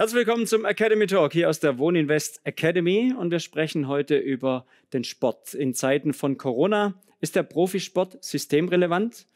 Herzlich willkommen zum Academy Talk hier aus der Wohninvest Academy und wir sprechen heute über den Sport. In Zeiten von Corona ist der Profisport systemrelevant.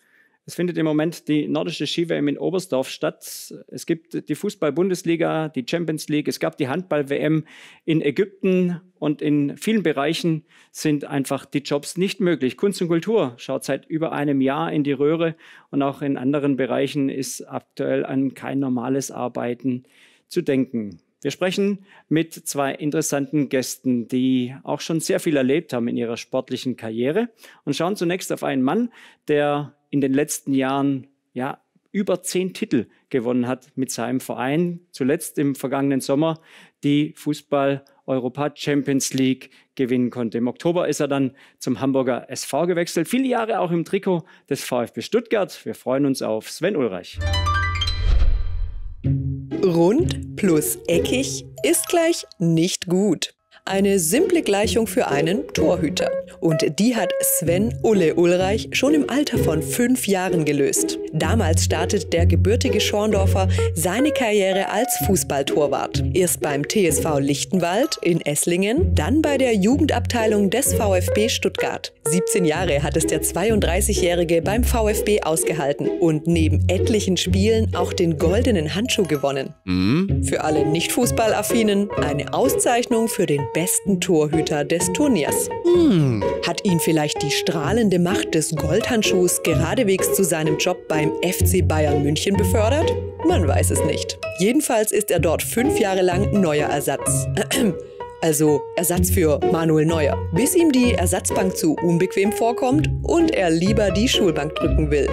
Es findet im Moment die nordische Ski-WM in Oberstdorf statt. Es gibt die Fußball-Bundesliga, die Champions League, es gab die Handball-WM in Ägypten und in vielen Bereichen sind einfach die Jobs nicht möglich. Kunst und Kultur schaut seit über einem Jahr in die Röhre und auch in anderen Bereichen ist aktuell an kein normales Arbeiten möglich zu denken. Wir sprechen mit zwei interessanten Gästen, die auch schon sehr viel erlebt haben in ihrer sportlichen Karriere und schauen zunächst auf einen Mann, der in den letzten Jahren ja über zehn Titel gewonnen hat mit seinem Verein. Zuletzt im vergangenen Sommer die Fußball Europa Champions League gewinnen konnte. Im Oktober ist er dann zum Hamburger SV gewechselt, viele Jahre auch im Trikot des VfB Stuttgart. Wir freuen uns auf Sven Ulreich. Rund plus eckig ist gleich nicht gut. Eine simple Gleichung für einen Torhüter. Und die hat Sven Ulle Ulreich schon im Alter von fünf Jahren gelöst. Damals startet der gebürtige Schorndorfer seine Karriere als Fußballtorwart. Erst beim TSV Lichtenwald in Esslingen, dann bei der Jugendabteilung des VfB Stuttgart. 17 Jahre hat es der 32-Jährige beim VfB ausgehalten und neben etlichen Spielen auch den goldenen Handschuh gewonnen. Mhm. Für alle nicht fußballaffinen eine Auszeichnung für den besten Torhüter des Turniers. Hm. Hat ihn vielleicht die strahlende Macht des Goldhandschuhs geradewegs zu seinem Job beim FC Bayern München befördert? Man weiß es nicht. Jedenfalls ist er dort fünf Jahre lang neuer Ersatz. also Ersatz für Manuel Neuer, bis ihm die Ersatzbank zu unbequem vorkommt und er lieber die Schulbank drücken will.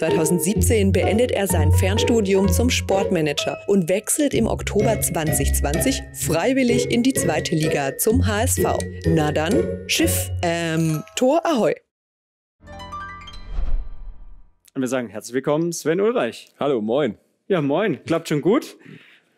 2017 beendet er sein Fernstudium zum Sportmanager und wechselt im Oktober 2020 freiwillig in die zweite Liga zum HSV. Na dann, Schiff, ähm, Tor Ahoi. Und wir sagen herzlich willkommen, Sven Ulreich. Hallo, moin. Ja, moin. Klappt schon gut.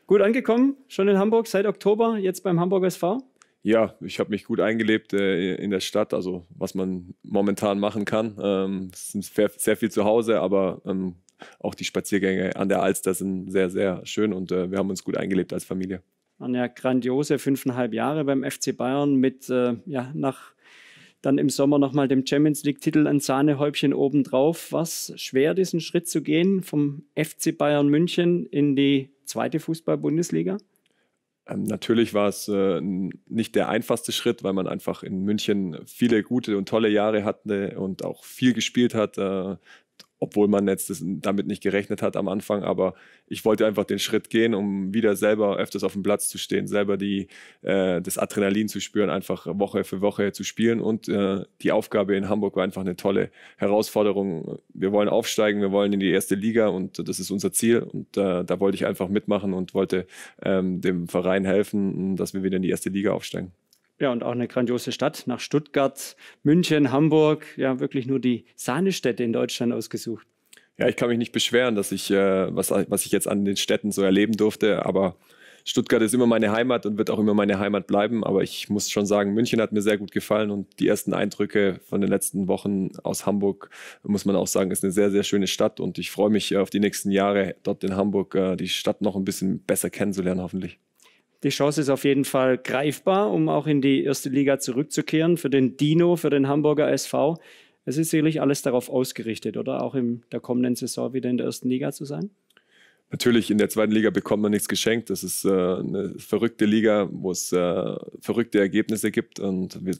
Gut angekommen, schon in Hamburg seit Oktober, jetzt beim Hamburg SV ja, ich habe mich gut eingelebt äh, in der Stadt, also was man momentan machen kann. Ähm, es sind sehr viel zu Hause, aber ähm, auch die Spaziergänge an der Alster sind sehr, sehr schön und äh, wir haben uns gut eingelebt als Familie. Waren ja grandiose fünfeinhalb Jahre beim FC Bayern mit, äh, ja, nach dann im Sommer nochmal dem Champions League-Titel ein Sahnehäubchen obendrauf. War es schwer, diesen Schritt zu gehen vom FC Bayern München in die zweite Fußball-Bundesliga? Ähm, natürlich war es äh, nicht der einfachste Schritt, weil man einfach in München viele gute und tolle Jahre hatte und auch viel gespielt hat. Äh, obwohl man jetzt damit nicht gerechnet hat am Anfang. Aber ich wollte einfach den Schritt gehen, um wieder selber öfters auf dem Platz zu stehen, selber die, äh, das Adrenalin zu spüren, einfach Woche für Woche zu spielen. Und äh, die Aufgabe in Hamburg war einfach eine tolle Herausforderung. Wir wollen aufsteigen, wir wollen in die erste Liga und das ist unser Ziel. Und äh, da wollte ich einfach mitmachen und wollte ähm, dem Verein helfen, dass wir wieder in die erste Liga aufsteigen ja, und auch eine grandiose Stadt nach Stuttgart, München, Hamburg, ja, wirklich nur die Sahnestädte in Deutschland ausgesucht. Ja, ich kann mich nicht beschweren, dass ich, äh, was, was ich jetzt an den Städten so erleben durfte, aber Stuttgart ist immer meine Heimat und wird auch immer meine Heimat bleiben. Aber ich muss schon sagen, München hat mir sehr gut gefallen und die ersten Eindrücke von den letzten Wochen aus Hamburg, muss man auch sagen, ist eine sehr, sehr schöne Stadt und ich freue mich auf die nächsten Jahre dort in Hamburg, äh, die Stadt noch ein bisschen besser kennenzulernen, hoffentlich. Die Chance ist auf jeden Fall greifbar, um auch in die erste Liga zurückzukehren für den Dino, für den Hamburger SV. Es ist sicherlich alles darauf ausgerichtet, oder? Auch in der kommenden Saison wieder in der ersten Liga zu sein? Natürlich, in der zweiten Liga bekommt man nichts geschenkt. Das ist äh, eine verrückte Liga, wo es äh, verrückte Ergebnisse gibt. Und wir,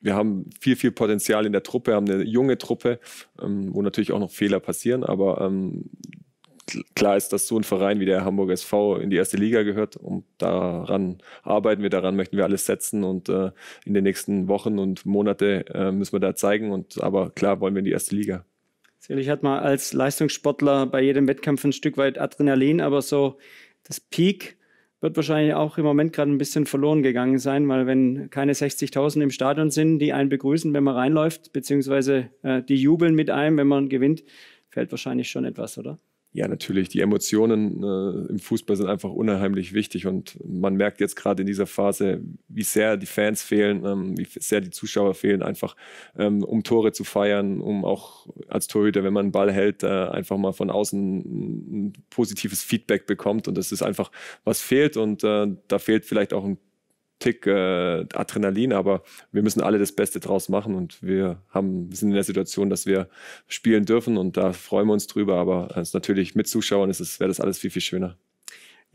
wir, haben viel, viel Potenzial in der Truppe, haben eine junge Truppe, ähm, wo natürlich auch noch Fehler passieren. Aber ähm, klar ist, dass so ein Verein wie der Hamburger SV in die erste Liga gehört und daran arbeiten wir, daran möchten wir alles setzen und äh, in den nächsten Wochen und Monaten äh, müssen wir da zeigen und aber klar wollen wir in die erste Liga. Sicherlich hat man als Leistungssportler bei jedem Wettkampf ein Stück weit Adrenalin, aber so das Peak wird wahrscheinlich auch im Moment gerade ein bisschen verloren gegangen sein, weil wenn keine 60.000 im Stadion sind, die einen begrüßen, wenn man reinläuft, beziehungsweise äh, die jubeln mit einem, wenn man gewinnt, fällt wahrscheinlich schon etwas, oder? Ja, natürlich. Die Emotionen äh, im Fußball sind einfach unheimlich wichtig und man merkt jetzt gerade in dieser Phase, wie sehr die Fans fehlen, ähm, wie sehr die Zuschauer fehlen, einfach ähm, um Tore zu feiern, um auch als Torhüter, wenn man einen Ball hält, äh, einfach mal von außen ein positives Feedback bekommt und das ist einfach, was fehlt und äh, da fehlt vielleicht auch ein Tick äh, Adrenalin, aber wir müssen alle das Beste draus machen und wir haben, sind in der Situation, dass wir spielen dürfen und da freuen wir uns drüber. Aber äh, natürlich mit Zuschauern wäre das alles viel, viel schöner.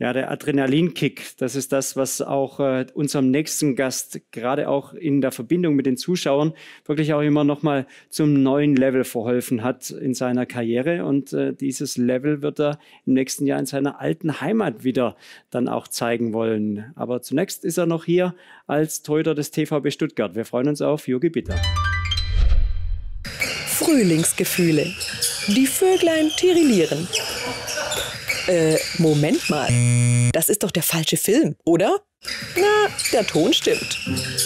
Ja, der Adrenalinkick, das ist das, was auch äh, unserem nächsten Gast gerade auch in der Verbindung mit den Zuschauern wirklich auch immer nochmal zum neuen Level verholfen hat in seiner Karriere. Und äh, dieses Level wird er im nächsten Jahr in seiner alten Heimat wieder dann auch zeigen wollen. Aber zunächst ist er noch hier als Torhüter des TVB Stuttgart. Wir freuen uns auf Jogi Bitter. Frühlingsgefühle. Die Vöglein tirillieren. Äh, Moment mal, das ist doch der falsche Film, oder? Na, der Ton stimmt.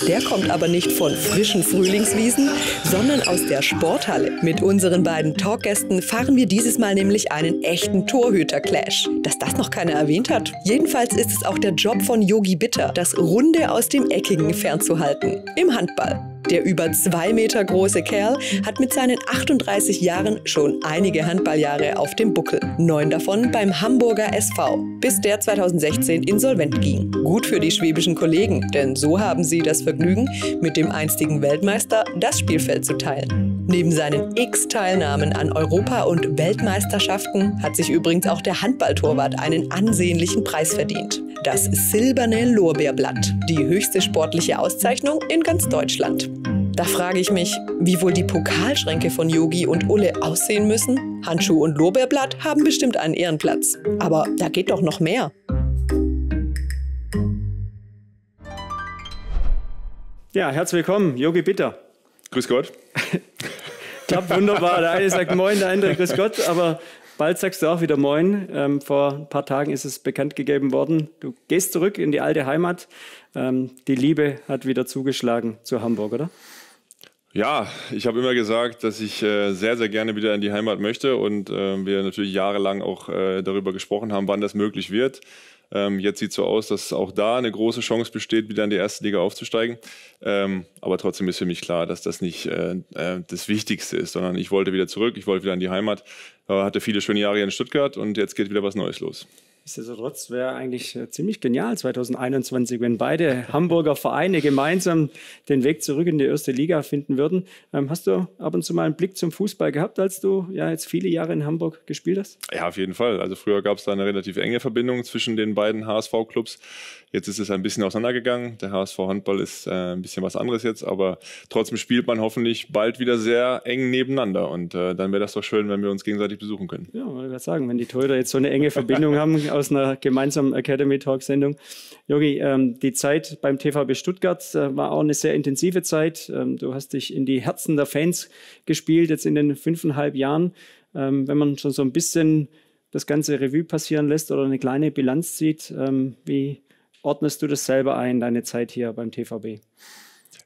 Der kommt aber nicht von frischen Frühlingswiesen, sondern aus der Sporthalle. Mit unseren beiden Talkgästen fahren wir dieses Mal nämlich einen echten Torhüter-Clash. Dass das noch keiner erwähnt hat. Jedenfalls ist es auch der Job von Yogi Bitter, das Runde aus dem Eckigen fernzuhalten. Im Handball. Der über zwei Meter große Kerl hat mit seinen 38 Jahren schon einige Handballjahre auf dem Buckel. Neun davon beim Hamburger SV, bis der 2016 insolvent ging. Gut für die schwäbischen Kollegen, denn so haben sie das Vergnügen, mit dem einstigen Weltmeister das Spielfeld zu teilen. Neben seinen x Teilnahmen an Europa- und Weltmeisterschaften hat sich übrigens auch der Handballtorwart einen ansehnlichen Preis verdient. Das Silberne Lorbeerblatt, die höchste sportliche Auszeichnung in ganz Deutschland. Da frage ich mich, wie wohl die Pokalschränke von Yogi und Ulle aussehen müssen? Handschuh und Lorbeerblatt haben bestimmt einen Ehrenplatz. Aber da geht doch noch mehr. Ja, herzlich willkommen, Jogi Bitter. Grüß Gott. Klappt wunderbar. Der eine sagt Moin, der andere Grüß Gott, aber bald sagst du auch wieder Moin. Ähm, vor ein paar Tagen ist es bekannt gegeben worden, du gehst zurück in die alte Heimat. Ähm, die Liebe hat wieder zugeschlagen zu Hamburg, oder? Ja, ich habe immer gesagt, dass ich äh, sehr, sehr gerne wieder in die Heimat möchte und äh, wir natürlich jahrelang auch äh, darüber gesprochen haben, wann das möglich wird. Ähm, jetzt sieht es so aus, dass auch da eine große Chance besteht, wieder in die erste Liga aufzusteigen. Ähm, aber trotzdem ist für mich klar, dass das nicht äh, äh, das Wichtigste ist, sondern ich wollte wieder zurück, ich wollte wieder in die Heimat, äh, hatte viele schöne Jahre hier in Stuttgart und jetzt geht wieder was Neues los. Nichtsdestotrotz wäre eigentlich äh, ziemlich genial 2021, wenn beide Hamburger Vereine gemeinsam den Weg zurück in die erste Liga finden würden. Ähm, hast du ab und zu mal einen Blick zum Fußball gehabt, als du ja jetzt viele Jahre in Hamburg gespielt hast? Ja, auf jeden Fall. Also früher gab es da eine relativ enge Verbindung zwischen den beiden HSV-Clubs. Jetzt ist es ein bisschen auseinandergegangen. Der HSV-Handball ist äh, ein bisschen was anderes jetzt, aber trotzdem spielt man hoffentlich bald wieder sehr eng nebeneinander. Und äh, dann wäre das doch schön, wenn wir uns gegenseitig besuchen können. Ja, wollte gerade sagen, wenn die Teurer jetzt so eine enge Verbindung haben, aus einer gemeinsamen Academy Talk-Sendung. Jogi, ähm, die Zeit beim TVB Stuttgart äh, war auch eine sehr intensive Zeit. Ähm, du hast dich in die Herzen der Fans gespielt, jetzt in den fünfeinhalb Jahren. Ähm, wenn man schon so ein bisschen das ganze Revue passieren lässt oder eine kleine Bilanz zieht, ähm, wie ordnest du das selber ein, deine Zeit hier beim TVB?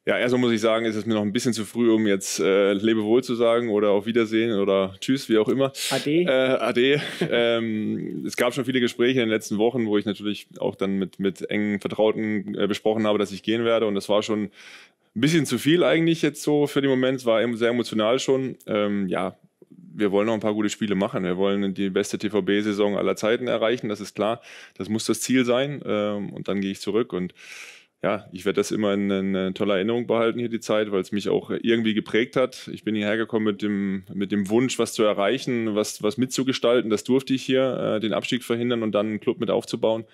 Ja, erstmal muss ich sagen, ist es mir noch ein bisschen zu früh, um jetzt äh, Lebewohl zu sagen oder auf Wiedersehen oder Tschüss, wie auch immer. Ade. Äh, Ade. ähm, es gab schon viele Gespräche in den letzten Wochen, wo ich natürlich auch dann mit, mit engen Vertrauten äh, besprochen habe, dass ich gehen werde. Und das war schon ein bisschen zu viel eigentlich jetzt so für den Moment. Es war sehr emotional schon. Ähm, ja, wir wollen noch ein paar gute Spiele machen. Wir wollen die beste TVB-Saison aller Zeiten erreichen, das ist klar. Das muss das Ziel sein. Ähm, und dann gehe ich zurück und ja, ich werde das immer in, in toller Erinnerung behalten hier die Zeit, weil es mich auch irgendwie geprägt hat. Ich bin hierher gekommen mit dem, mit dem Wunsch, was zu erreichen, was, was mitzugestalten. Das durfte ich hier, äh, den Abstieg verhindern und dann einen Club mit aufzubauen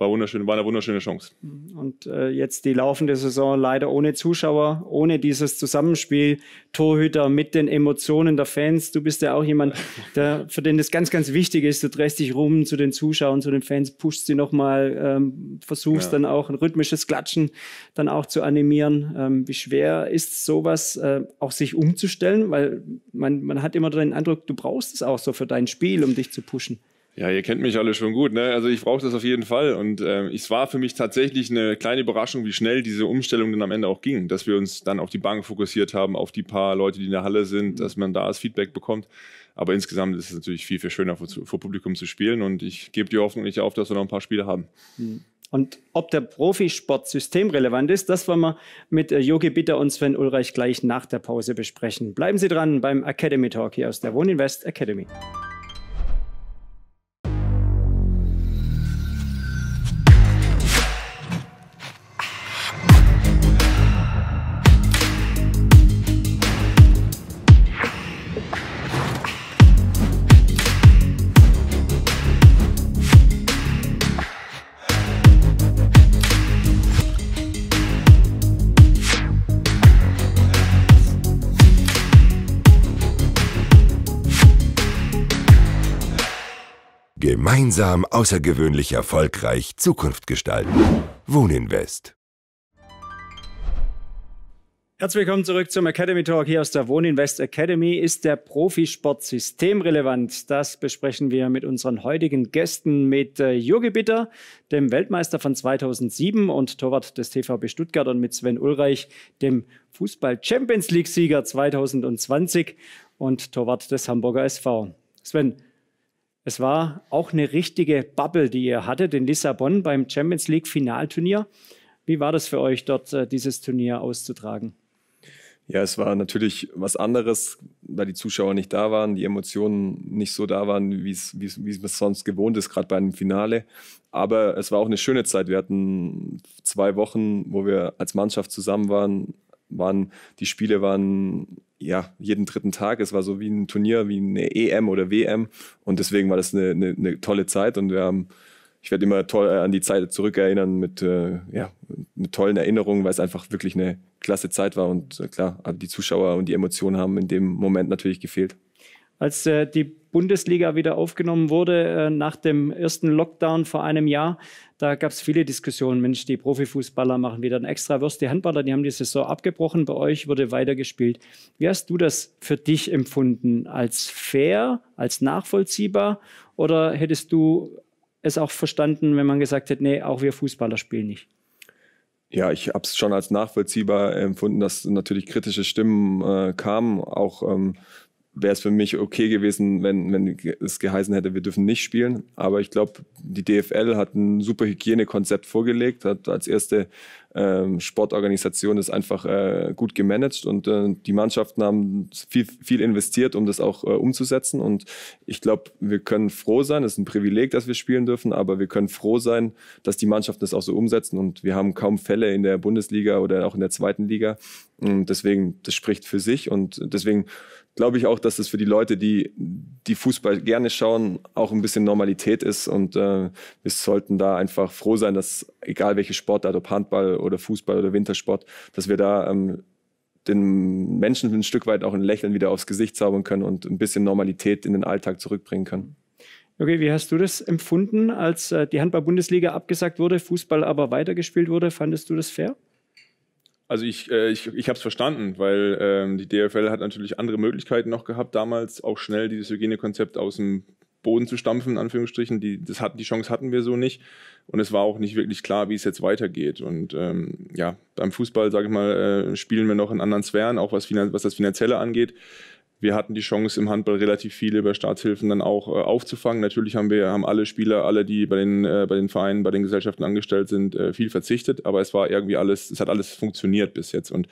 war, wunderschön, war eine wunderschöne Chance. Und äh, jetzt die laufende Saison leider ohne Zuschauer, ohne dieses Zusammenspiel Torhüter mit den Emotionen der Fans. Du bist ja auch jemand, der, für den das ganz, ganz wichtig ist. Du drehst dich rum zu den Zuschauern, zu den Fans, pushst sie nochmal, ähm, versuchst ja. dann auch ein rhythmisches Klatschen dann auch zu animieren. Ähm, wie schwer ist sowas äh, auch sich umzustellen? Weil man, man hat immer den Eindruck, du brauchst es auch so für dein Spiel, um dich zu pushen. Ja, ihr kennt mich alle schon gut. Ne? Also ich brauche das auf jeden Fall. Und äh, es war für mich tatsächlich eine kleine Überraschung, wie schnell diese Umstellung dann am Ende auch ging, dass wir uns dann auf die Bank fokussiert haben, auf die paar Leute, die in der Halle sind, mhm. dass man da das Feedback bekommt. Aber insgesamt ist es natürlich viel, viel schöner vor, vor Publikum zu spielen. Und ich gebe die Hoffnung nicht auf, dass wir noch ein paar Spiele haben. Mhm. Und ob der Profisport systemrelevant ist, das wollen wir mit äh, Jogi Bitter und Sven Ulreich gleich nach der Pause besprechen. Bleiben Sie dran beim Academy Talk hier aus der Wohninvest Academy. Gemeinsam außergewöhnlich erfolgreich Zukunft gestalten. Wohninvest. Herzlich willkommen zurück zum Academy Talk hier aus der Wohninvest Academy. Ist der Profisport systemrelevant? Das besprechen wir mit unseren heutigen Gästen, mit äh, Jürgen Bitter, dem Weltmeister von 2007 und Torwart des TVB Stuttgart und mit Sven Ulreich, dem Fußball-Champions-League-Sieger 2020 und Torwart des Hamburger SV. Sven, es war auch eine richtige Bubble, die ihr hattet in Lissabon beim Champions League Finalturnier. Wie war das für euch, dort äh, dieses Turnier auszutragen? Ja, es war natürlich was anderes, weil die Zuschauer nicht da waren, die Emotionen nicht so da waren, wie es, wie es sonst gewohnt ist, gerade bei einem Finale. Aber es war auch eine schöne Zeit. Wir hatten zwei Wochen, wo wir als Mannschaft zusammen waren. waren die Spiele waren ja, jeden dritten Tag. Es war so wie ein Turnier, wie eine EM oder WM. Und deswegen war das eine, eine, eine tolle Zeit. Und wir ähm, haben, ich werde immer toll äh, an die Zeit zurückerinnern mit, äh, ja, mit tollen Erinnerungen, weil es einfach wirklich eine klasse Zeit war. Und äh, klar, die Zuschauer und die Emotionen haben in dem Moment natürlich gefehlt. Als äh, die Bundesliga wieder aufgenommen wurde äh, nach dem ersten Lockdown vor einem Jahr, da gab es viele Diskussionen. Mensch, die Profifußballer machen wieder ein extra Wurst. Die Handballer, die haben die Saison abgebrochen. Bei euch wurde weitergespielt. Wie hast du das für dich empfunden? Als fair, als nachvollziehbar? Oder hättest du es auch verstanden, wenn man gesagt hätte, nee, auch wir Fußballer spielen nicht? Ja, ich habe es schon als nachvollziehbar empfunden, dass natürlich kritische Stimmen äh, kamen, auch ähm, wäre es für mich okay gewesen, wenn, wenn es geheißen hätte, wir dürfen nicht spielen. Aber ich glaube, die DFL hat ein super Hygienekonzept vorgelegt, hat als erste ähm, Sportorganisation das einfach äh, gut gemanagt und äh, die Mannschaften haben viel, viel investiert, um das auch äh, umzusetzen. Und ich glaube, wir können froh sein, es ist ein Privileg, dass wir spielen dürfen, aber wir können froh sein, dass die Mannschaften das auch so umsetzen. Und wir haben kaum Fälle in der Bundesliga oder auch in der zweiten Liga. Und deswegen, das spricht für sich und deswegen glaube ich auch, dass es für die Leute, die, die Fußball gerne schauen, auch ein bisschen Normalität ist. Und äh, wir sollten da einfach froh sein, dass egal welche Sportart, ob Handball oder Fußball oder Wintersport, dass wir da ähm, den Menschen ein Stück weit auch ein Lächeln wieder aufs Gesicht zaubern können und ein bisschen Normalität in den Alltag zurückbringen können. Okay, wie hast du das empfunden, als äh, die Handball-Bundesliga abgesagt wurde, Fußball aber weitergespielt wurde? Fandest du das fair? Also ich, äh, ich, ich habe es verstanden, weil ähm, die DFL hat natürlich andere Möglichkeiten noch gehabt, damals auch schnell dieses Hygienekonzept aus dem Boden zu stampfen, in Anführungsstrichen. Die, das hat, die Chance hatten wir so nicht. Und es war auch nicht wirklich klar, wie es jetzt weitergeht. Und ähm, ja, beim Fußball, sage ich mal, äh, spielen wir noch in anderen Sphären, auch was, was das Finanzielle angeht wir hatten die Chance im Handball relativ viele über Staatshilfen dann auch äh, aufzufangen. Natürlich haben wir haben alle Spieler, alle die bei den äh, bei den Vereinen, bei den Gesellschaften angestellt sind, äh, viel verzichtet, aber es war irgendwie alles, es hat alles funktioniert bis jetzt und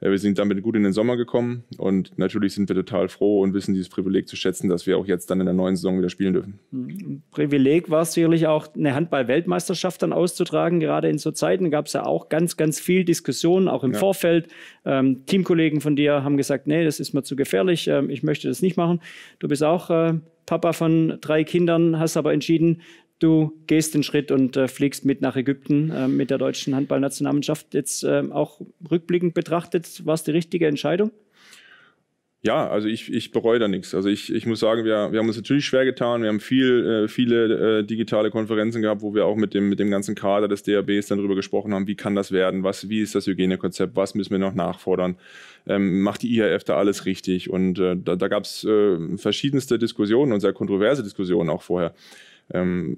äh, wir sind damit gut in den Sommer gekommen und natürlich sind wir total froh und wissen dieses Privileg zu schätzen, dass wir auch jetzt dann in der neuen Saison wieder spielen dürfen. Hm, Privileg war es sicherlich auch eine Handball-Weltmeisterschaft dann auszutragen. Gerade in so Zeiten gab es ja auch ganz ganz viel Diskussionen, auch im ja. Vorfeld. Ähm, Teamkollegen von dir haben gesagt, nee, das ist mir zu gefährlich ähm, ich möchte das nicht machen. Du bist auch äh, Papa von drei Kindern, hast aber entschieden, du gehst den Schritt und äh, fliegst mit nach Ägypten äh, mit der deutschen Handballnationalmannschaft. Jetzt ähm, auch rückblickend betrachtet, war es die richtige Entscheidung? ja, also ich, ich bereue da nichts. Also ich, ich muss sagen, wir, wir haben uns natürlich schwer getan. Wir haben viel, äh, viele äh, digitale Konferenzen gehabt, wo wir auch mit dem, mit dem ganzen Kader des DABs dann darüber gesprochen haben, wie kann das werden, was, wie ist das Hygienekonzept, was müssen wir noch nachfordern, ähm, macht die IHF da alles richtig. Und äh, da, da gab es äh, verschiedenste Diskussionen und sehr kontroverse Diskussionen auch vorher. Ähm,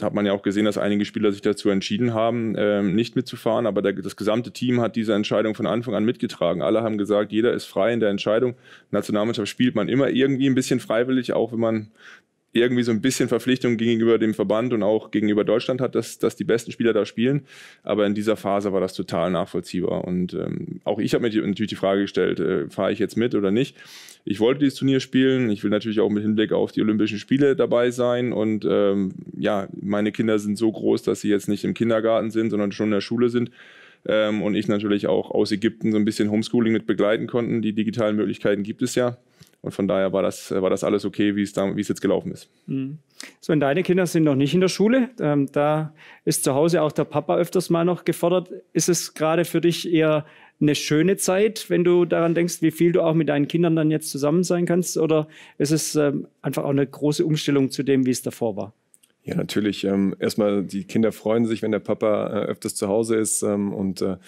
hat man ja auch gesehen, dass einige Spieler sich dazu entschieden haben, ähm, nicht mitzufahren, aber der, das gesamte Team hat diese Entscheidung von Anfang an mitgetragen. Alle haben gesagt, jeder ist frei in der Entscheidung. Nationalmannschaft spielt man immer irgendwie ein bisschen freiwillig, auch wenn man irgendwie so ein bisschen Verpflichtung gegenüber dem Verband und auch gegenüber Deutschland hat, dass, dass die besten Spieler da spielen. Aber in dieser Phase war das total nachvollziehbar. Und ähm, auch ich habe mir natürlich die Frage gestellt, äh, fahre ich jetzt mit oder nicht? Ich wollte dieses Turnier spielen. Ich will natürlich auch mit Hinblick auf die Olympischen Spiele dabei sein. Und ähm, ja, meine Kinder sind so groß, dass sie jetzt nicht im Kindergarten sind, sondern schon in der Schule sind. Ähm, und ich natürlich auch aus Ägypten so ein bisschen Homeschooling mit begleiten konnten. Die digitalen Möglichkeiten gibt es ja. Und von daher war das, war das alles okay, wie es, da, es jetzt gelaufen ist. Mhm. So, und deine Kinder sind noch nicht in der Schule. Ähm, da ist zu Hause auch der Papa öfters mal noch gefordert. Ist es gerade für dich eher eine schöne Zeit, wenn du daran denkst, wie viel du auch mit deinen Kindern dann jetzt zusammen sein kannst? Oder ist es ähm, einfach auch eine große Umstellung zu dem, wie es davor war? Ja, natürlich. Ähm, erstmal, die Kinder freuen sich, wenn der Papa äh, öfters zu Hause ist ähm, und äh,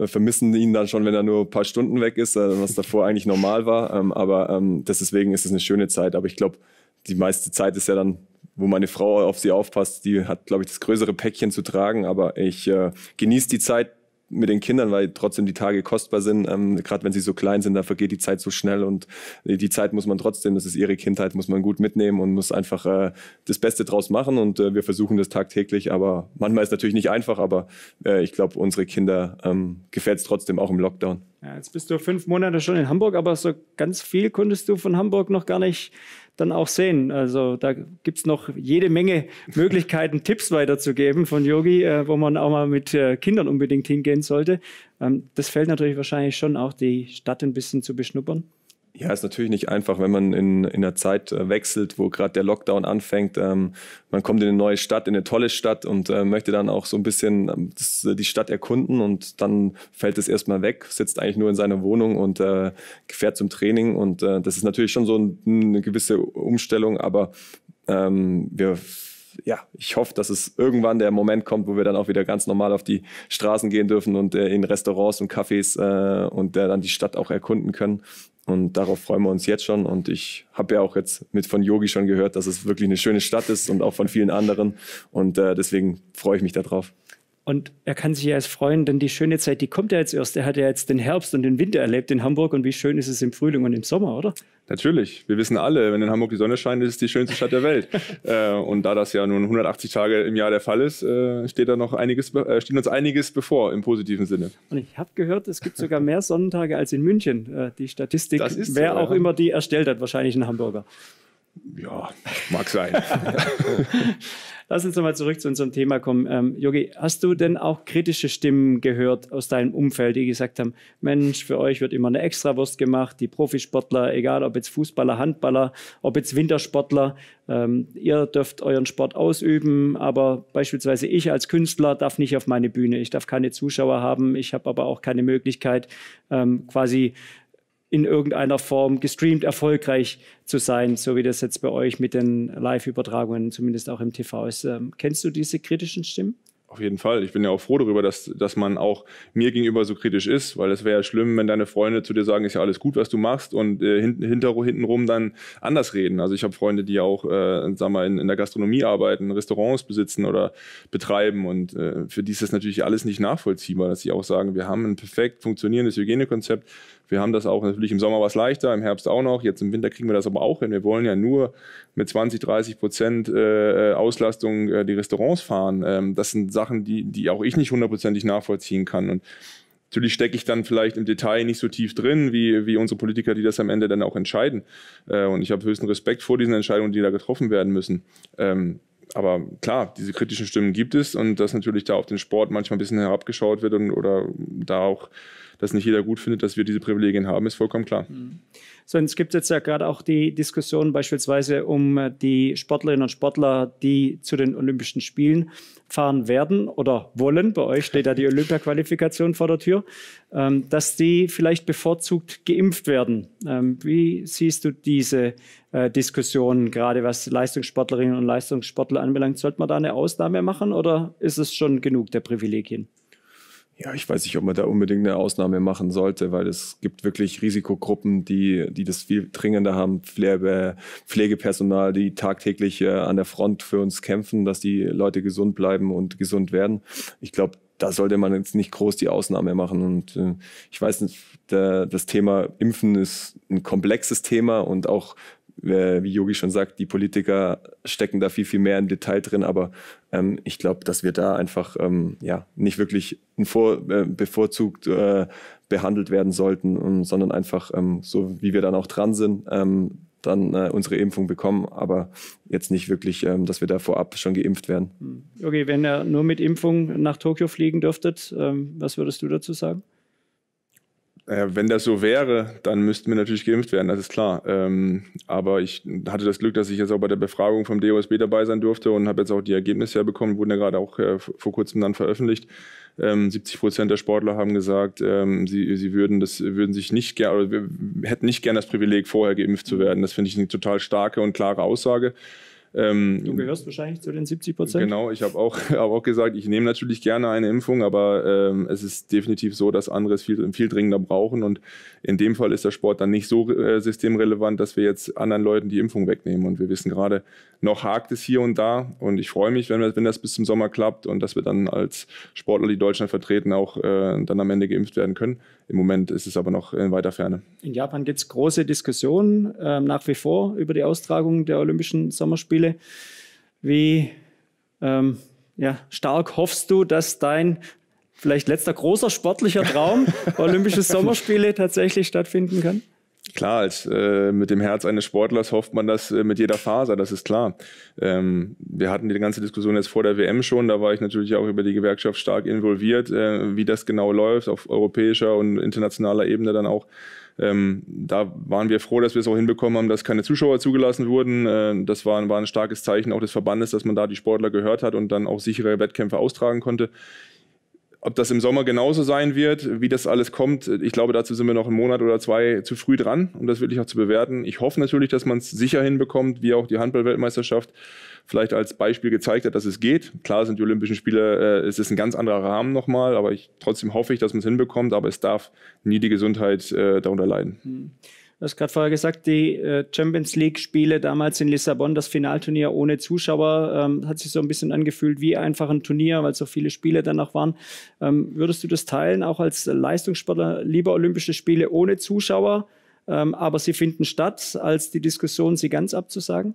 vermissen ihn dann schon, wenn er nur ein paar Stunden weg ist, äh, was davor eigentlich normal war. Ähm, aber ähm, deswegen ist es eine schöne Zeit. Aber ich glaube, die meiste Zeit ist ja dann, wo meine Frau auf sie aufpasst. Die hat, glaube ich, das größere Päckchen zu tragen. Aber ich äh, genieße die Zeit mit den Kindern, weil trotzdem die Tage kostbar sind. Ähm, Gerade wenn sie so klein sind, da vergeht die Zeit so schnell und äh, die Zeit muss man trotzdem, das ist ihre Kindheit, muss man gut mitnehmen und muss einfach äh, das Beste draus machen. Und äh, wir versuchen das tagtäglich, aber manchmal ist es natürlich nicht einfach, aber äh, ich glaube, unsere Kinder ähm, gefällt es trotzdem auch im Lockdown. Ja, jetzt bist du fünf Monate schon in Hamburg, aber so ganz viel konntest du von Hamburg noch gar nicht dann auch sehen. Also da gibt es noch jede Menge Möglichkeiten, Tipps weiterzugeben von Yogi, äh, wo man auch mal mit äh, Kindern unbedingt hingehen sollte. Ähm, das fällt natürlich wahrscheinlich schon auch, die Stadt ein bisschen zu beschnuppern. Ja, ist natürlich nicht einfach, wenn man in, in der Zeit äh, wechselt, wo gerade der Lockdown anfängt. Ähm, man kommt in eine neue Stadt, in eine tolle Stadt und äh, möchte dann auch so ein bisschen ähm, das, äh, die Stadt erkunden und dann fällt es erstmal weg, sitzt eigentlich nur in seiner Wohnung und äh, fährt zum Training. Und äh, das ist natürlich schon so ein, eine gewisse Umstellung, aber ähm, wir ja, ich hoffe, dass es irgendwann der Moment kommt, wo wir dann auch wieder ganz normal auf die Straßen gehen dürfen und äh, in Restaurants und Cafés äh, und äh, dann die Stadt auch erkunden können. Und darauf freuen wir uns jetzt schon. Und ich habe ja auch jetzt mit von Yogi schon gehört, dass es wirklich eine schöne Stadt ist und auch von vielen anderen. Und äh, deswegen freue ich mich darauf. Und er kann sich ja erst freuen, denn die schöne Zeit, die kommt ja jetzt erst. Er hat ja jetzt den Herbst und den Winter erlebt in Hamburg. Und wie schön ist es im Frühling und im Sommer, oder? Natürlich. Wir wissen alle, wenn in Hamburg die Sonne scheint, ist es die schönste Stadt der Welt. äh, und da das ja nun 180 Tage im Jahr der Fall ist, äh, steht da noch einiges, äh, steht uns einiges bevor im positiven Sinne. Und ich habe gehört, es gibt sogar mehr Sonnentage als in München. Äh, die Statistik, wer so, auch ja. immer die erstellt hat, wahrscheinlich ein Hamburger. Ja, mag sein. Lass uns nochmal zurück zu unserem Thema kommen. Ähm, Jogi, hast du denn auch kritische Stimmen gehört aus deinem Umfeld, die gesagt haben, Mensch, für euch wird immer eine Extrawurst gemacht, die Profisportler, egal ob jetzt Fußballer, Handballer, ob jetzt Wintersportler, ähm, ihr dürft euren Sport ausüben, aber beispielsweise ich als Künstler darf nicht auf meine Bühne, ich darf keine Zuschauer haben, ich habe aber auch keine Möglichkeit, ähm, quasi in irgendeiner Form gestreamt erfolgreich zu sein, so wie das jetzt bei euch mit den Live-Übertragungen zumindest auch im TV ist. Ähm, kennst du diese kritischen Stimmen? Auf jeden Fall. Ich bin ja auch froh darüber, dass, dass man auch mir gegenüber so kritisch ist, weil es wäre ja schlimm, wenn deine Freunde zu dir sagen, ist ja alles gut, was du machst und äh, hinter, hintenrum dann anders reden. Also ich habe Freunde, die auch äh, sag mal, in, in der Gastronomie arbeiten, Restaurants besitzen oder betreiben und äh, für die ist das natürlich alles nicht nachvollziehbar, dass sie auch sagen, wir haben ein perfekt funktionierendes Hygienekonzept, wir haben das auch natürlich im Sommer was leichter, im Herbst auch noch. Jetzt im Winter kriegen wir das aber auch hin. Wir wollen ja nur mit 20, 30 Prozent äh, äh, Auslastung äh, die Restaurants fahren. Ähm, das sind Sachen, die, die auch ich nicht hundertprozentig nachvollziehen kann. Und Natürlich stecke ich dann vielleicht im Detail nicht so tief drin, wie, wie unsere Politiker, die das am Ende dann auch entscheiden. Äh, und ich habe höchsten Respekt vor diesen Entscheidungen, die da getroffen werden müssen. Ähm, aber klar, diese kritischen Stimmen gibt es und dass natürlich da auf den Sport manchmal ein bisschen herabgeschaut wird und oder da auch dass nicht jeder gut findet, dass wir diese Privilegien haben, ist vollkommen klar. Mhm. So, und es gibt jetzt ja gerade auch die Diskussion beispielsweise um äh, die Sportlerinnen und Sportler, die zu den Olympischen Spielen fahren werden oder wollen. Bei euch steht ja die Olympia-Qualifikation vor der Tür, ähm, dass die vielleicht bevorzugt geimpft werden. Ähm, wie siehst du diese äh, Diskussion gerade, was Leistungssportlerinnen und Leistungssportler anbelangt? Sollte man da eine Ausnahme machen oder ist es schon genug der Privilegien? ja, ich weiß nicht, ob man da unbedingt eine Ausnahme machen sollte, weil es gibt wirklich Risikogruppen, die, die das viel dringender haben. Pflegepersonal, die tagtäglich äh, an der Front für uns kämpfen, dass die Leute gesund bleiben und gesund werden. Ich glaube, da sollte man jetzt nicht groß die Ausnahme machen. Und äh, ich weiß nicht, das Thema Impfen ist ein komplexes Thema und auch äh, wie Yogi schon sagt, die Politiker stecken da viel, viel mehr im Detail drin, aber ähm, ich glaube, dass wir da einfach ähm, ja, nicht wirklich vor, äh, bevorzugt äh, behandelt werden sollten, um, ähm, sondern einfach ähm, so, wie wir dann auch dran sind, ähm, dann äh, unsere Impfung bekommen, aber jetzt nicht wirklich, ähm, dass wir da vorab schon geimpft werden. Hm. Okay, wenn ihr nur mit Impfung nach Tokio fliegen dürftet, was würdest du dazu sagen? Äh, wenn das so wäre, dann müssten wir natürlich geimpft werden, das ist klar. Ähm, aber ich hatte das Glück, dass ich jetzt auch bei der Befragung vom DOSB dabei sein durfte und habe jetzt auch die Ergebnisse herbekommen, wurden ja gerade auch äh, vor kurzem dann veröffentlicht. Ähm, 70 Prozent der Sportler haben gesagt, ähm, sie, sie würden, das, würden sich nicht gerne, hätten nicht gern das Privileg, vorher geimpft zu werden. Das finde ich eine total starke und klare Aussage. Ähm, du gehörst wahrscheinlich zu den 70 Prozent. Genau, ich habe auch, hab auch gesagt, ich nehme natürlich gerne eine Impfung, aber ähm, es ist definitiv so, dass andere es viel, viel dringender brauchen. Und in dem Fall ist der Sport dann nicht so äh, systemrelevant, dass wir jetzt anderen Leuten die Impfung wegnehmen. Und wir wissen gerade, noch hakt es hier und da. Und ich freue mich, wenn, wenn das bis zum Sommer klappt und dass wir dann als Sportler, die Deutschland vertreten, auch äh, dann am Ende geimpft werden können. Im Moment ist es aber noch in weiter Ferne. In Japan gibt es große Diskussionen äh, nach wie vor über die Austragung der Olympischen Sommerspiele. Beispiele, wie ähm, ja, stark hoffst du, dass dein vielleicht letzter großer sportlicher Traum, Olympische Sommerspiele tatsächlich stattfinden kann? Klar, als äh, mit dem Herz eines Sportlers hofft man das äh, mit jeder Faser, das ist klar. Ähm, wir hatten die ganze Diskussion jetzt vor der WM schon, da war ich natürlich auch über die Gewerkschaft stark involviert, äh, wie das genau läuft, auf europäischer und internationaler Ebene dann auch. Ähm, da waren wir froh, dass wir es auch hinbekommen haben, dass keine Zuschauer zugelassen wurden. Äh, das war, war, ein starkes Zeichen auch des Verbandes, dass man da die Sportler gehört hat und dann auch sichere Wettkämpfe austragen konnte. Ob das im Sommer genauso sein wird, wie das alles kommt, ich glaube, dazu sind wir noch einen Monat oder zwei zu früh dran, um das wirklich auch zu bewerten. Ich hoffe natürlich, dass man es sicher hinbekommt, wie auch die Handball-Weltmeisterschaft vielleicht als Beispiel gezeigt hat, dass es geht. Klar sind die Olympischen Spiele, äh, es ist ein ganz anderer Rahmen nochmal, aber ich, trotzdem hoffe ich, dass man es hinbekommt, aber es darf nie die Gesundheit äh, darunter leiden. Hm. Du hast gerade vorher gesagt, die äh, Champions League-Spiele damals in Lissabon, das Finalturnier ohne Zuschauer, ähm, hat sich so ein bisschen angefühlt wie einfach ein Turnier, weil so viele Spiele danach waren. Ähm, würdest du das teilen, auch als Leistungssportler, lieber Olympische Spiele ohne Zuschauer, ähm, aber sie finden statt, als die Diskussion, sie ganz abzusagen?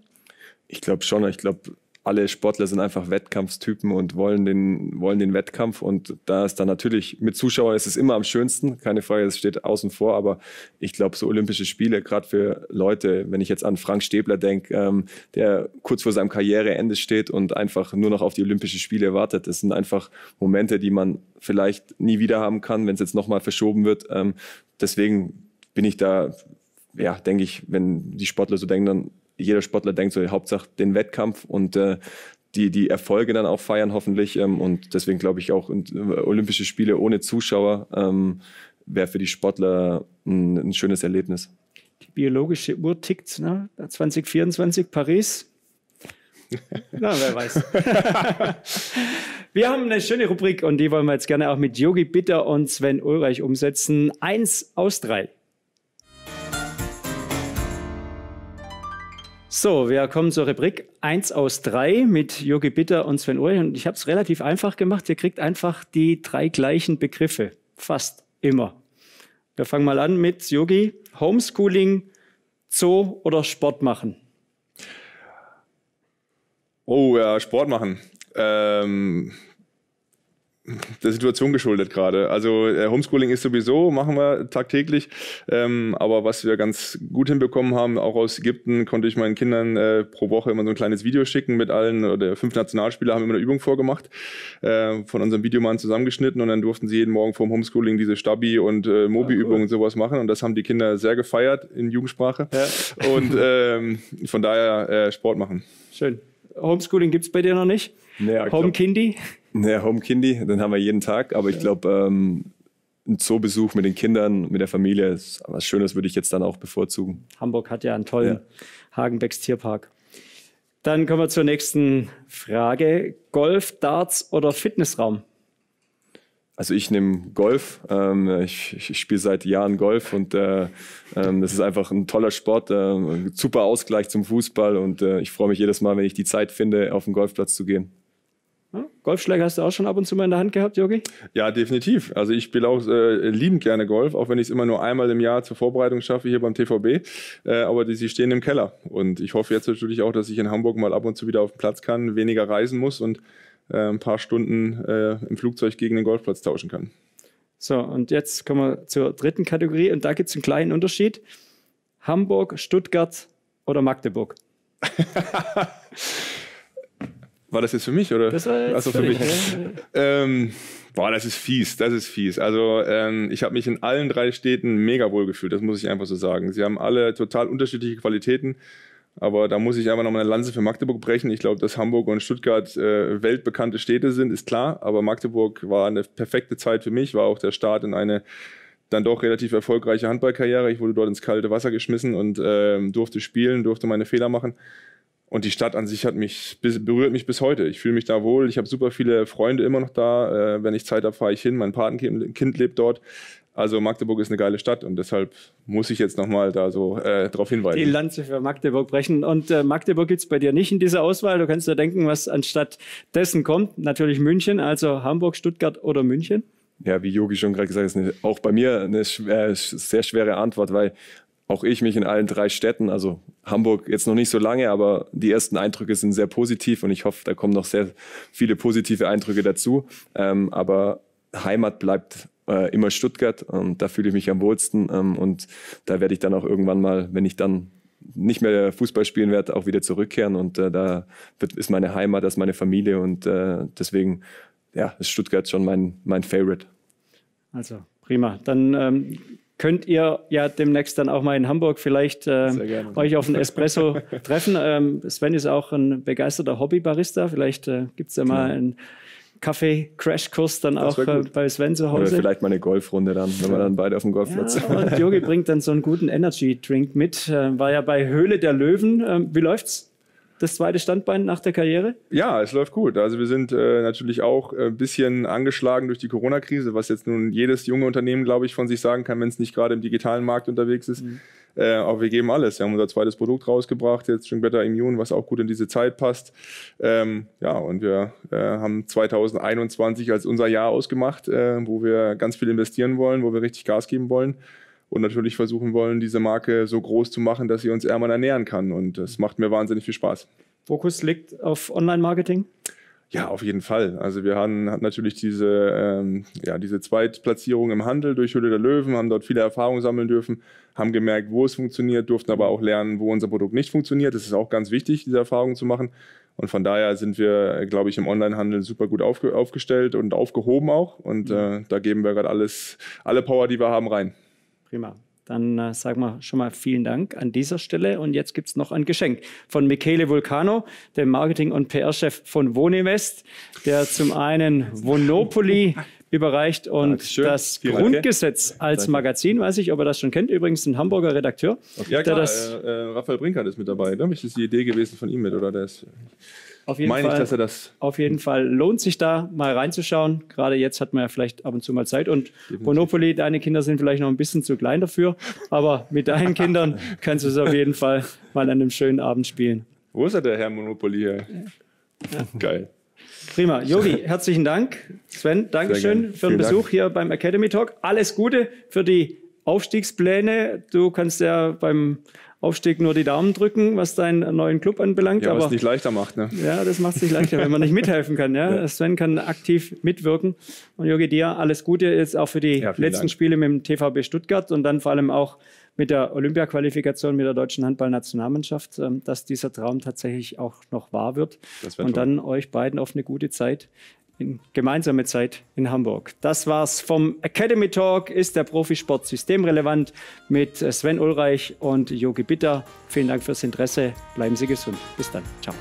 Ich glaube schon. Ich glaube, alle Sportler sind einfach Wettkampfstypen und wollen den, wollen den Wettkampf. Und da ist dann natürlich mit Zuschauern ist es immer am schönsten. Keine Frage, das steht außen vor. Aber ich glaube, so Olympische Spiele, gerade für Leute, wenn ich jetzt an Frank Stäbler denke, ähm, der kurz vor seinem Karriereende steht und einfach nur noch auf die Olympischen Spiele wartet. Das sind einfach Momente, die man vielleicht nie wieder haben kann, wenn es jetzt nochmal verschoben wird. Ähm, deswegen bin ich da ja, denke ich, wenn die Sportler so denken, dann jeder Sportler denkt so, Hauptsache den Wettkampf und äh, die, die Erfolge dann auch feiern hoffentlich. Ähm, und deswegen glaube ich auch, und, äh, Olympische Spiele ohne Zuschauer ähm, wäre für die Sportler ein, ein, schönes Erlebnis. Die biologische Uhr tickt, ne? 2024 Paris. Na, wer weiß. wir haben eine schöne Rubrik und die wollen wir jetzt gerne auch mit Yogi Bitter und Sven Ulreich umsetzen. Eins aus drei. So, wir kommen zur Rubrik 1 aus 3 mit Jogi Bitter und Sven Ulrich. Und ich habe es relativ einfach gemacht. Ihr kriegt einfach die drei gleichen Begriffe. Fast immer. Wir fangen mal an mit Yogi. Homeschooling, Zoo oder Sport machen? Oh ja, Sport machen. Ähm, der Situation geschuldet gerade. Also äh, Homeschooling ist sowieso, machen wir tagtäglich. Ähm, aber was wir ganz gut hinbekommen haben, auch aus Ägypten konnte ich meinen Kindern äh, pro Woche immer so ein kleines Video schicken mit allen, oder fünf Nationalspieler haben immer eine Übung vorgemacht, äh, von unserem Videomann zusammengeschnitten und dann durften sie jeden Morgen vorm Homeschooling diese Stabi- und äh, ah, Mobi-Übungen ja, cool. und sowas machen. Und das haben die Kinder sehr gefeiert in Jugendsprache. Ja. Und ähm, von daher äh, Sport machen. Schön. Homeschooling gibt es bei dir noch nicht? Naja, Homekindi? Naja, Homekindi, den haben wir jeden Tag, aber ich glaube, ähm, ein Zoobesuch mit den Kindern, mit der Familie, ist was Schönes würde ich jetzt dann auch bevorzugen. Hamburg hat ja einen tollen ja. Hagenbecks Tierpark. Dann kommen wir zur nächsten Frage. Golf, Darts oder Fitnessraum? Also ich nehme Golf. Ähm, ich, ich spiele seit Jahren Golf und äh, äh, das ist einfach ein toller Sport, äh, super Ausgleich zum Fußball und äh, ich freue mich jedes Mal, wenn ich die Zeit finde, auf den Golfplatz zu gehen. Hm? Golfschläger hast du auch schon ab und zu mal in der Hand gehabt, Jogi? Ja, definitiv. Also ich spiele auch äh, liebend gerne Golf, auch wenn ich es immer nur einmal im Jahr zur Vorbereitung schaffe hier beim TVB. Äh, aber die, sie stehen im Keller. Und ich hoffe jetzt natürlich auch, dass ich in Hamburg mal ab und zu wieder auf den Platz kann, weniger reisen muss und äh, ein paar Stunden äh, im Flugzeug gegen den Golfplatz tauschen kann. So, und jetzt kommen wir zur dritten Kategorie und da gibt es einen kleinen Unterschied. Hamburg, Stuttgart oder Magdeburg? War das jetzt für mich oder? Das war jetzt also für mich. ähm, boah, das ist fies, das ist fies. Also ähm, ich habe mich in allen drei Städten mega wohl gefühlt, das muss ich einfach so sagen. Sie haben alle total unterschiedliche Qualitäten. Aber da muss ich einfach nochmal eine Lanze für Magdeburg brechen. Ich glaube, dass Hamburg und Stuttgart äh, weltbekannte Städte sind, ist klar. Aber Magdeburg war eine perfekte Zeit für mich, war auch der Start in eine dann doch relativ erfolgreiche Handballkarriere. Ich wurde dort ins kalte Wasser geschmissen und äh, durfte spielen, durfte meine Fehler machen. Und die Stadt an sich hat mich, berührt mich bis heute. Ich fühle mich da wohl. Ich habe super viele Freunde immer noch da. Äh, wenn ich Zeit habe, fahre ich hin. Mein Patenkind lebt dort. Also Magdeburg ist eine geile Stadt und deshalb muss ich jetzt nochmal da so äh, darauf hinweisen. Die Lanze für Magdeburg brechen. Und äh, Magdeburg gibt es bei dir nicht in dieser Auswahl. Du kannst dir denken, was anstatt dessen kommt. Natürlich München, also Hamburg, Stuttgart oder München. Ja, wie Yogi schon gerade gesagt hat, ist eine, auch bei mir eine schwer, sehr schwere Antwort, weil auch ich mich in allen drei Städten, also Hamburg jetzt noch nicht so lange, aber die ersten Eindrücke sind sehr positiv und ich hoffe, da kommen noch sehr viele positive Eindrücke dazu. Ähm, aber Heimat bleibt äh, immer Stuttgart. und da fühle ich mich am wohlsten ähm, und da werde ich dann auch irgendwann mal, wenn ich dann nicht mehr Fußball spielen werde, auch wieder zurückkehren. Und äh, da wird, ist meine Heimat, das ist meine Familie und äh, deswegen ja, ist Stuttgart schon mein, mein Favorite. Also prima. Dann ähm, könnt ihr ja demnächst dann auch mal in Hamburg vielleicht äh, euch auf einen Espresso treffen. Ähm, Sven ist auch ein begeisterter Hobbybarista. Vielleicht äh, gibt es ja mal einen Kaffee-Crash-Kurs dann das auch äh, bei Sven zu Hause. Oder vielleicht mal eine Golfrunde dann, wenn wir dann beide auf dem Golfplatz sind. Ja, und Jogi bringt dann so einen guten Energy-Drink mit. Äh, war ja bei Höhle der Löwen. Ähm, wie läuft's? das zweite Standbein nach der Karriere? Ja, es läuft gut. Also wir sind äh, natürlich auch ein äh, bisschen angeschlagen durch die Corona-Krise, was jetzt nun jedes junge Unternehmen, glaube ich, von sich sagen kann, wenn es nicht gerade im digitalen Markt unterwegs ist. Mhm. Äh, aber wir geben alles. Wir haben unser zweites Produkt rausgebracht, jetzt schon Better Immune, was auch gut in diese Zeit passt. Ähm, ja, und wir äh, haben 2021 als unser Jahr ausgemacht, äh, wo wir ganz viel investieren wollen, wo wir richtig Gas geben wollen und natürlich versuchen wollen, diese Marke so groß zu machen, dass sie uns Ärmern ernähren kann. Und das macht mir wahnsinnig viel Spaß. Fokus liegt auf Online-Marketing? Ja, auf jeden Fall. Also wir haben, hatten natürlich diese, ähm, ja, diese Zweitplatzierung im Handel durch Hülle der Löwen, haben dort viele Erfahrungen sammeln dürfen, haben gemerkt, wo es funktioniert, durften aber auch lernen, wo unser Produkt nicht funktioniert. Das ist auch ganz wichtig, diese Erfahrungen zu machen. Und von daher sind wir, glaube ich, im Onlinehandel super gut aufge aufgestellt und aufgehoben auch. Und mhm. äh, da geben wir gerade alles, alle Power, die wir haben, rein. Prima. Dann äh, sagen wir schon mal vielen Dank an dieser Stelle. Und jetzt gibt es noch ein Geschenk von Michele Vulcano, dem Marketing- und PR-Chef von Wohnimest, der zum einen Wonopoly überreicht und Dankeschön. das vielen Grundgesetz Dank. als Magazin, weiß ich, ob er das schon kennt, übrigens ein Hamburger Redakteur. Okay. Ja, klar, der das, äh, äh, Raphael Brinkert ist mit dabei. Ne? Ist die Idee gewesen von ihm mit, oder? Der ist, auf jeden, Meine Fall, ich, dass er das auf jeden Fall lohnt sich da mal reinzuschauen. Gerade jetzt hat man ja vielleicht ab und zu mal Zeit. Und Monopoly, deine Kinder sind vielleicht noch ein bisschen zu klein dafür, aber mit deinen Kindern kannst du es auf jeden Fall mal an einem schönen Abend spielen. Wo ist er, der Herr Monopoly hier? Ja. Geil. Prima. Yogi, herzlichen Dank. Sven, Dankeschön für den Besuch Dank. hier beim Academy Talk. Alles Gute für die Aufstiegspläne. Du kannst ja beim Aufstieg nur die Daumen drücken, was deinen neuen Club anbelangt. Ja, aber es nicht leichter macht. Ne? Ja, das macht es nicht leichter, wenn man nicht mithelfen kann. Ja? ja. Sven kann aktiv mitwirken. Und Jürgen, dir alles Gute jetzt auch für die ja, letzten Dank. Spiele mit dem TVB Stuttgart und dann vor allem auch mit der Olympiaqualifikation mit der deutschen Handballnationalmannschaft, ähm, dass dieser Traum tatsächlich auch noch wahr wird. Und toll. dann euch beiden auf eine gute Zeit in gemeinsame Zeit in Hamburg. Das war's vom Academy Talk. Ist der Profisport systemrelevant mit Sven Ulreich und Jogi Bitter. Vielen Dank fürs Interesse. Bleiben Sie gesund. Bis dann. Ciao.